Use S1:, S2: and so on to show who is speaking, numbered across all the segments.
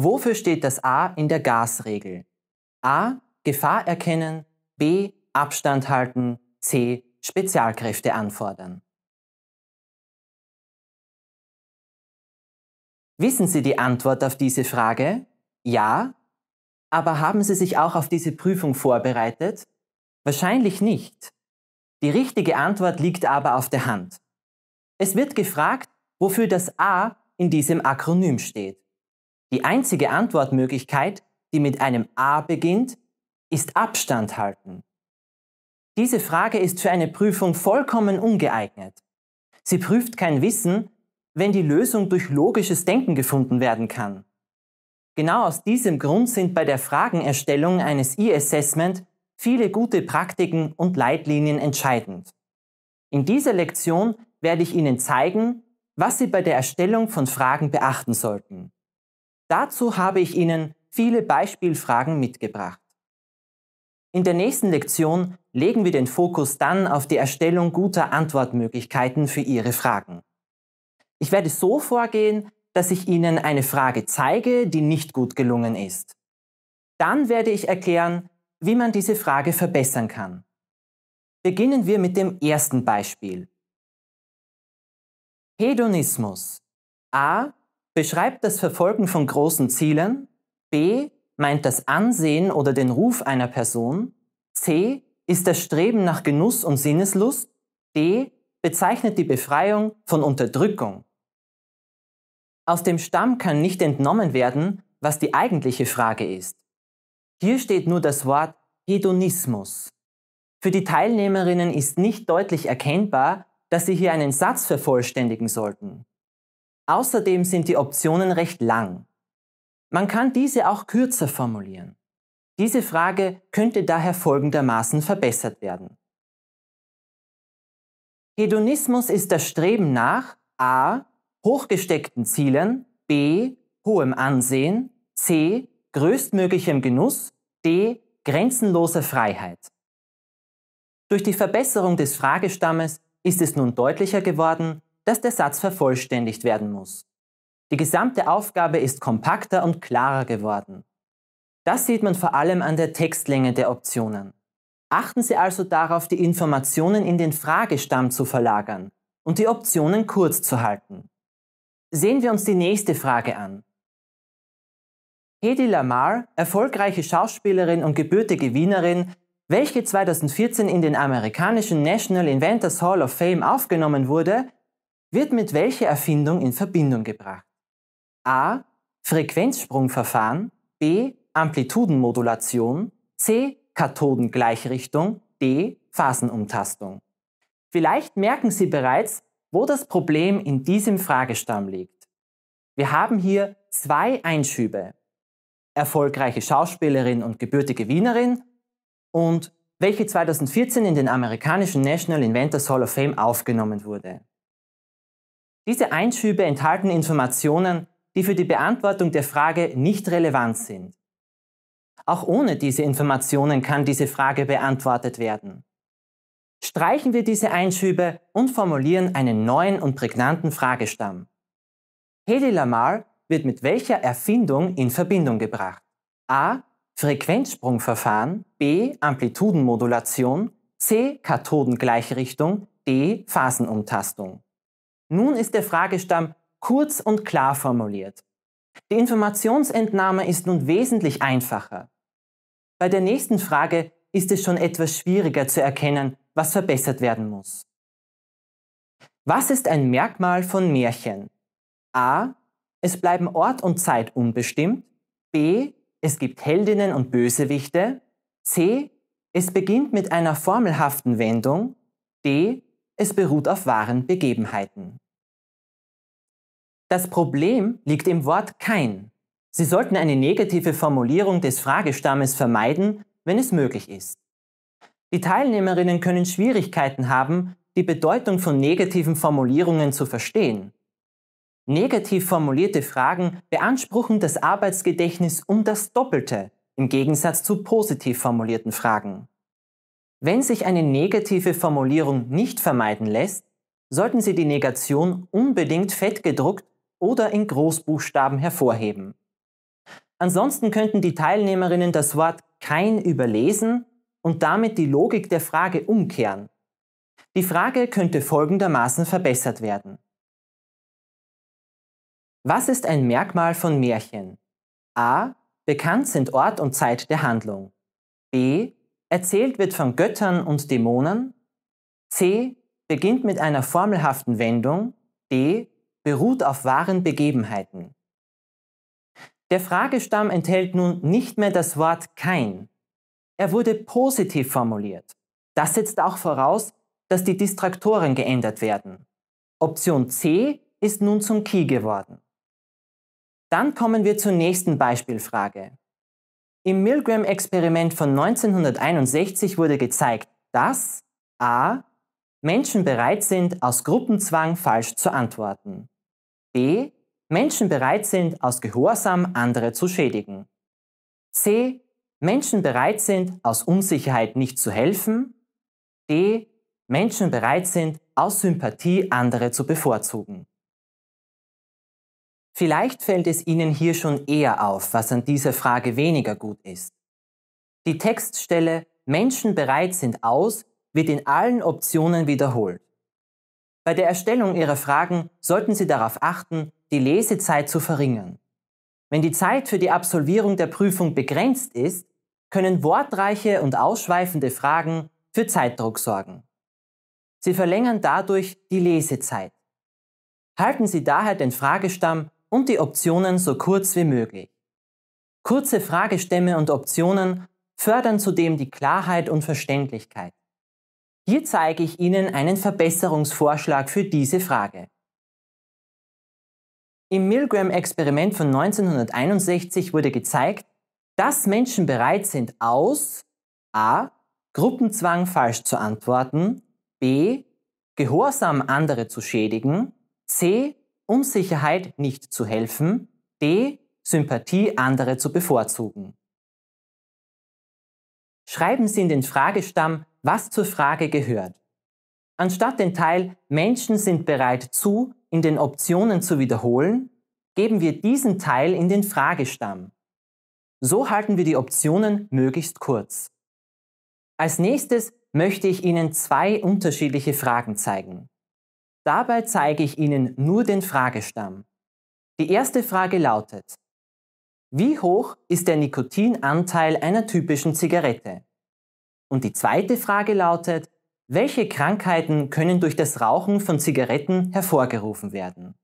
S1: Wofür steht das A in der Gasregel? A. Gefahr erkennen. B. Abstand halten. C. Spezialkräfte anfordern. Wissen Sie die Antwort auf diese Frage? Ja. Aber haben Sie sich auch auf diese Prüfung vorbereitet? Wahrscheinlich nicht. Die richtige Antwort liegt aber auf der Hand. Es wird gefragt, wofür das A in diesem Akronym steht. Die einzige Antwortmöglichkeit, die mit einem A beginnt, ist Abstand halten. Diese Frage ist für eine Prüfung vollkommen ungeeignet. Sie prüft kein Wissen, wenn die Lösung durch logisches Denken gefunden werden kann. Genau aus diesem Grund sind bei der Fragenerstellung eines E-Assessment viele gute Praktiken und Leitlinien entscheidend. In dieser Lektion werde ich Ihnen zeigen, was Sie bei der Erstellung von Fragen beachten sollten. Dazu habe ich Ihnen viele Beispielfragen mitgebracht. In der nächsten Lektion legen wir den Fokus dann auf die Erstellung guter Antwortmöglichkeiten für Ihre Fragen. Ich werde so vorgehen, dass ich Ihnen eine Frage zeige, die nicht gut gelungen ist. Dann werde ich erklären, wie man diese Frage verbessern kann. Beginnen wir mit dem ersten Beispiel. Hedonismus. A beschreibt das Verfolgen von großen Zielen, B meint das Ansehen oder den Ruf einer Person, C ist das Streben nach Genuss und Sinneslust, D bezeichnet die Befreiung von Unterdrückung. Aus dem Stamm kann nicht entnommen werden, was die eigentliche Frage ist. Hier steht nur das Wort Hedonismus. Für die Teilnehmerinnen ist nicht deutlich erkennbar, dass sie hier einen Satz vervollständigen sollten. Außerdem sind die Optionen recht lang. Man kann diese auch kürzer formulieren. Diese Frage könnte daher folgendermaßen verbessert werden. Hedonismus ist das Streben nach a. hochgesteckten Zielen, b. hohem Ansehen, c. größtmöglichem Genuss, d. grenzenloser Freiheit. Durch die Verbesserung des Fragestammes ist es nun deutlicher geworden, dass der Satz vervollständigt werden muss. Die gesamte Aufgabe ist kompakter und klarer geworden. Das sieht man vor allem an der Textlänge der Optionen. Achten Sie also darauf, die Informationen in den Fragestamm zu verlagern und die Optionen kurz zu halten. Sehen wir uns die nächste Frage an. Hedy Lamar, erfolgreiche Schauspielerin und gebürtige Wienerin, welche 2014 in den amerikanischen National Inventors Hall of Fame aufgenommen wurde, wird mit welcher Erfindung in Verbindung gebracht? A. Frequenzsprungverfahren, B. Amplitudenmodulation, C. Kathodengleichrichtung, D. Phasenumtastung. Vielleicht merken Sie bereits, wo das Problem in diesem Fragestamm liegt. Wir haben hier zwei Einschübe. Erfolgreiche Schauspielerin und gebürtige Wienerin und welche 2014 in den amerikanischen National Inventors Hall of Fame aufgenommen wurde. Diese Einschübe enthalten Informationen, die für die Beantwortung der Frage nicht relevant sind. Auch ohne diese Informationen kann diese Frage beantwortet werden. Streichen wir diese Einschübe und formulieren einen neuen und prägnanten Fragestamm. Hedy Lamar wird mit welcher Erfindung in Verbindung gebracht? A. Frequenzsprungverfahren, B. Amplitudenmodulation, C. Kathodengleichrichtung, D. Phasenumtastung. Nun ist der Fragestamm kurz und klar formuliert. Die Informationsentnahme ist nun wesentlich einfacher. Bei der nächsten Frage ist es schon etwas schwieriger zu erkennen, was verbessert werden muss. Was ist ein Merkmal von Märchen? A. Es bleiben Ort und Zeit unbestimmt. B. Es gibt Heldinnen und Bösewichte. C. Es beginnt mit einer formelhaften Wendung. D es beruht auf wahren Begebenheiten. Das Problem liegt im Wort kein. Sie sollten eine negative Formulierung des Fragestammes vermeiden, wenn es möglich ist. Die Teilnehmerinnen können Schwierigkeiten haben, die Bedeutung von negativen Formulierungen zu verstehen. Negativ formulierte Fragen beanspruchen das Arbeitsgedächtnis um das Doppelte im Gegensatz zu positiv formulierten Fragen. Wenn sich eine negative Formulierung nicht vermeiden lässt, sollten Sie die Negation unbedingt fettgedruckt oder in Großbuchstaben hervorheben. Ansonsten könnten die Teilnehmerinnen das Wort kein überlesen und damit die Logik der Frage umkehren. Die Frage könnte folgendermaßen verbessert werden. Was ist ein Merkmal von Märchen? A. Bekannt sind Ort und Zeit der Handlung. B Erzählt wird von Göttern und Dämonen. C beginnt mit einer formelhaften Wendung. D beruht auf wahren Begebenheiten. Der Fragestamm enthält nun nicht mehr das Wort kein. Er wurde positiv formuliert. Das setzt auch voraus, dass die Distraktoren geändert werden. Option C ist nun zum Key geworden. Dann kommen wir zur nächsten Beispielfrage. Im Milgram-Experiment von 1961 wurde gezeigt, dass a. Menschen bereit sind, aus Gruppenzwang falsch zu antworten. b. Menschen bereit sind, aus Gehorsam andere zu schädigen. c. Menschen bereit sind, aus Unsicherheit nicht zu helfen. d. Menschen bereit sind, aus Sympathie andere zu bevorzugen. Vielleicht fällt es Ihnen hier schon eher auf, was an dieser Frage weniger gut ist. Die Textstelle Menschen bereit sind aus wird in allen Optionen wiederholt. Bei der Erstellung Ihrer Fragen sollten Sie darauf achten, die Lesezeit zu verringern. Wenn die Zeit für die Absolvierung der Prüfung begrenzt ist, können wortreiche und ausschweifende Fragen für Zeitdruck sorgen. Sie verlängern dadurch die Lesezeit. Halten Sie daher den Fragestamm und die Optionen so kurz wie möglich. Kurze Fragestämme und Optionen fördern zudem die Klarheit und Verständlichkeit. Hier zeige ich Ihnen einen Verbesserungsvorschlag für diese Frage. Im Milgram-Experiment von 1961 wurde gezeigt, dass Menschen bereit sind, aus a. Gruppenzwang falsch zu antworten, b. Gehorsam andere zu schädigen, c. Unsicherheit nicht zu helfen. D. Sympathie andere zu bevorzugen. Schreiben Sie in den Fragestamm, was zur Frage gehört. Anstatt den Teil Menschen sind bereit zu in den Optionen zu wiederholen, geben wir diesen Teil in den Fragestamm. So halten wir die Optionen möglichst kurz. Als nächstes möchte ich Ihnen zwei unterschiedliche Fragen zeigen. Dabei zeige ich Ihnen nur den Fragestamm. Die erste Frage lautet, wie hoch ist der Nikotinanteil einer typischen Zigarette? Und die zweite Frage lautet, welche Krankheiten können durch das Rauchen von Zigaretten hervorgerufen werden?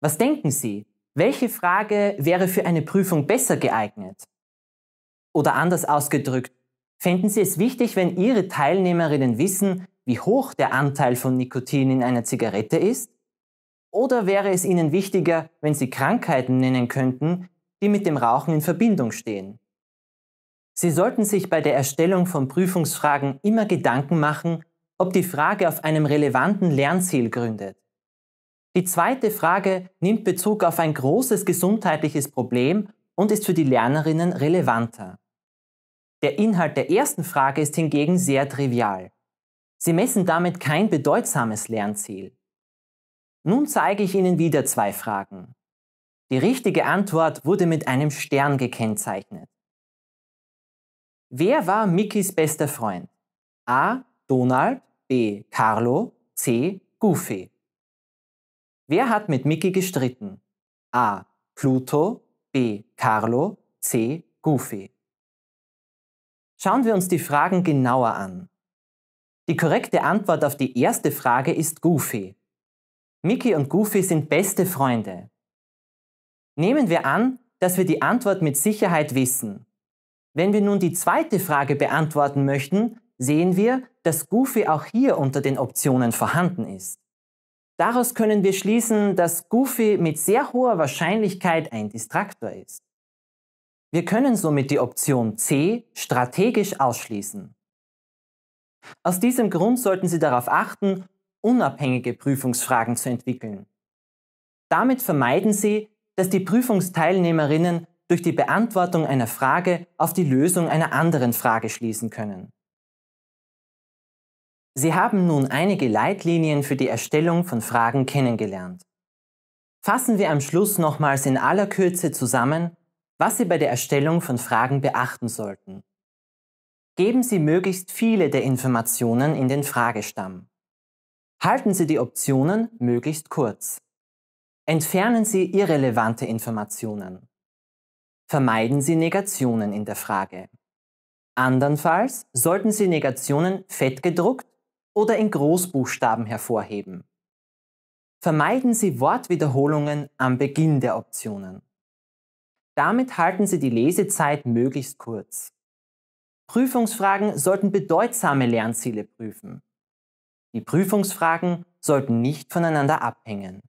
S1: Was denken Sie? Welche Frage wäre für eine Prüfung besser geeignet? Oder anders ausgedrückt, fänden Sie es wichtig, wenn Ihre Teilnehmerinnen wissen, wie hoch der Anteil von Nikotin in einer Zigarette ist? Oder wäre es Ihnen wichtiger, wenn Sie Krankheiten nennen könnten, die mit dem Rauchen in Verbindung stehen? Sie sollten sich bei der Erstellung von Prüfungsfragen immer Gedanken machen, ob die Frage auf einem relevanten Lernziel gründet. Die zweite Frage nimmt Bezug auf ein großes gesundheitliches Problem und ist für die Lernerinnen relevanter. Der Inhalt der ersten Frage ist hingegen sehr trivial. Sie messen damit kein bedeutsames Lernziel. Nun zeige ich Ihnen wieder zwei Fragen. Die richtige Antwort wurde mit einem Stern gekennzeichnet. Wer war Mickys bester Freund? A. Donald, B. Carlo, C. Goofy. Wer hat mit Mickey gestritten? A. Pluto, B. Carlo, C. Goofy. Schauen wir uns die Fragen genauer an. Die korrekte Antwort auf die erste Frage ist Goofy. Mickey und Goofy sind beste Freunde. Nehmen wir an, dass wir die Antwort mit Sicherheit wissen. Wenn wir nun die zweite Frage beantworten möchten, sehen wir, dass Goofy auch hier unter den Optionen vorhanden ist. Daraus können wir schließen, dass Goofy mit sehr hoher Wahrscheinlichkeit ein Distraktor ist. Wir können somit die Option C strategisch ausschließen. Aus diesem Grund sollten Sie darauf achten, unabhängige Prüfungsfragen zu entwickeln. Damit vermeiden Sie, dass die Prüfungsteilnehmerinnen durch die Beantwortung einer Frage auf die Lösung einer anderen Frage schließen können. Sie haben nun einige Leitlinien für die Erstellung von Fragen kennengelernt. Fassen wir am Schluss nochmals in aller Kürze zusammen, was Sie bei der Erstellung von Fragen beachten sollten. Geben Sie möglichst viele der Informationen in den Fragestamm. Halten Sie die Optionen möglichst kurz. Entfernen Sie irrelevante Informationen. Vermeiden Sie Negationen in der Frage. Andernfalls sollten Sie Negationen fettgedruckt oder in Großbuchstaben hervorheben. Vermeiden Sie Wortwiederholungen am Beginn der Optionen. Damit halten Sie die Lesezeit möglichst kurz. Prüfungsfragen sollten bedeutsame Lernziele prüfen. Die Prüfungsfragen sollten nicht voneinander abhängen.